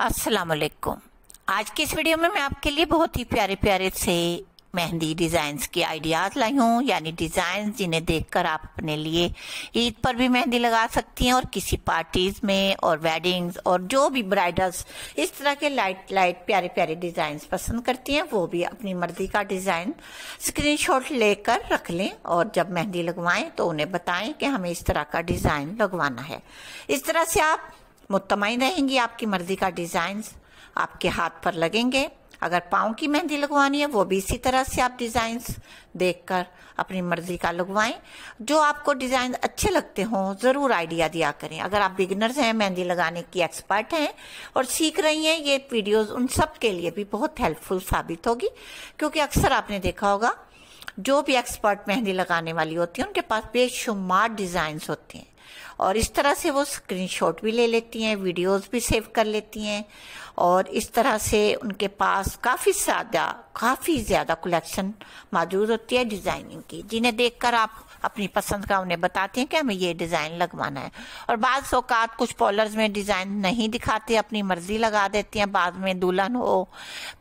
वालेकुम आज की इस वीडियो में मैं आपके लिए बहुत ही प्यारे प्यारे से मेहंदी डिज़ाइंस के आइडियाज़ लाई हूँ यानी डिज़ाइंस जिन्हें देखकर आप अपने लिए ईद पर भी मेहंदी लगा सकती हैं और किसी पार्टीज़ में और वेडिंग्स और जो भी ब्राइडल्स इस तरह के लाइट लाइट प्यारे प्यारे डिज़ाइंस पसंद करती हैं वो भी अपनी मर्जी का डिज़ाइन शॉट लेकर रख लें और जब मेहंदी लगवाएं तो उन्हें बताएं कि हमें इस तरह का डिज़ाइन लगवाना है इस तरह से आप मुतमिन रहेंगी आपकी मर्जी का डिजाइन आपके हाथ पर लगेंगे अगर पाँव की मेहंदी लगवानी है वो भी इसी तरह से आप देख देखकर अपनी मर्जी का लगवाएं जो आपको डिज़ाइन अच्छे लगते हों ज़रूर आइडिया दिया करें अगर आप बिगनर्स हैं मेहंदी लगाने की एक्सपर्ट हैं और सीख रही हैं ये वीडियोस उन सब के लिए भी बहुत हेल्पफुल साबित होगी क्योंकि अक्सर आपने देखा होगा जो भी एक्सपर्ट मेहंदी लगाने वाली होती है उनके पास बेशुमार डिज़ाइंस होते हैं और इस तरह से वो स्क्रीनशॉट भी ले लेती हैं वीडियोस भी सेव कर लेती हैं और इस तरह से उनके पास काफ़ी ज़्यादा काफ़ी ज़्यादा कलेक्शन मौजूद होती है डिज़ाइनिंग की जिन्हें देखकर आप अपनी पसंद का उन्हें बताती हैं कि हमें ये डिज़ाइन लगवाना है और बाद अवकात कुछ पॉलर्स में डिज़ाइन नहीं दिखाते अपनी मर्ज़ी लगा देती हैं बाद में दुल्हन हो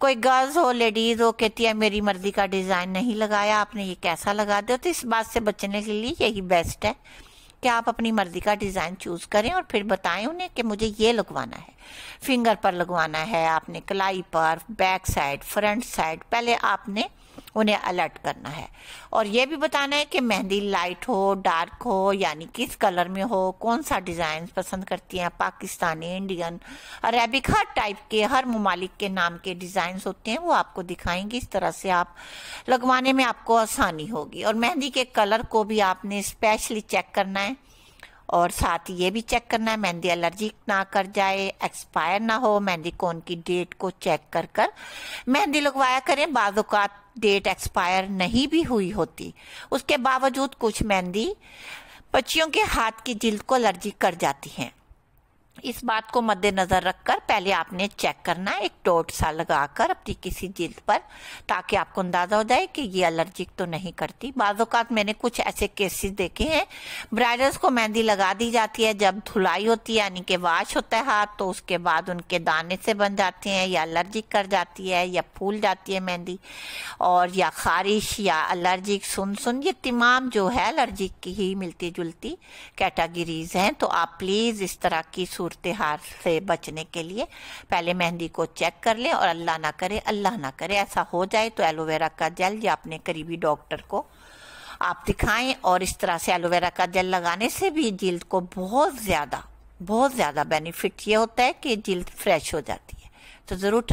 कोई गर्ल्स हो लेडीज़ हो कहती है मेरी मर्ज़ी का डिज़ाइन नहीं लगाया आपने ये कैसा लगा दिया तो इस बात से बचने के लिए यही बेस्ट है कि आप अपनी मर्जी का डिज़ाइन चूज़ करें और फिर बताएं उन्हें कि मुझे ये लगवाना है फिंगर पर लगवाना है आपने कलाई पर बैक साइड फ्रंट साइड पहले आपने उन्हें अलर्ट करना है और ये भी बताना है कि मेहंदी लाइट हो डार्क हो यानी किस कलर में हो कौन सा डिज़ाइन पसंद करती हैं पाकिस्तानी इंडियन अरेबिक हर टाइप के हर ममालिक के नाम के डिज़ाइन होते हैं वो आपको दिखाएंगे इस तरह से आप लगवाने में आपको आसानी होगी और मेहंदी के कलर को भी आपने स्पेशली चेक करना है और साथ ही ये भी चेक करना है मेहंदी एलर्जिक ना कर जाए एक्सपायर ना हो मेहंदी कौन की डेट को चेक कर कर मेहंदी लगवाया करें बाज़ात डेट एक्सपायर नहीं भी हुई होती उसके बावजूद कुछ मेहंदी बच्चियों के हाथ की जिल्द को एलर्जी कर जाती हैं इस बात को मद्देनजर रखकर पहले आपने चेक करना है एक टोट सा लगाकर अपनी किसी जिल्द पर ताकि आपको अंदाजा हो जाए कि ये एलर्जिक तो नहीं करती बाज़ात मैंने कुछ ऐसे केसेस देखे हैं ब्राइडल्स को मेहंदी लगा दी जाती है जब धुलाई होती है यानी कि वाश होता है हाथ तो उसके बाद उनके दाने से बन जाते हैं या एलर्जिक कर जाती है या फूल जाती है मेहंदी और या खारिश या एलर्जिक सुन सुन ये तमाम जो है एलर्जिक की ही मिलती जुलती कैटागरीज हैं तो आप प्लीज़ इस तरह की सूरत हाल से बचने के लिए पहले मेहंदी को चेक कर लें और अल्लाह ना करे अल्लाह ना करे ऐसा हो जाए तो एलोवेरा का जेल या अपने करीबी डॉक्टर को आप दिखाएं और इस तरह से एलोवेरा का जेल लगाने से भी जल्द को बहुत ज़्यादा बहुत ज़्यादा बेनिफिट ये होता है कि जल्द फ्रेश हो जाती है तो ज़रूर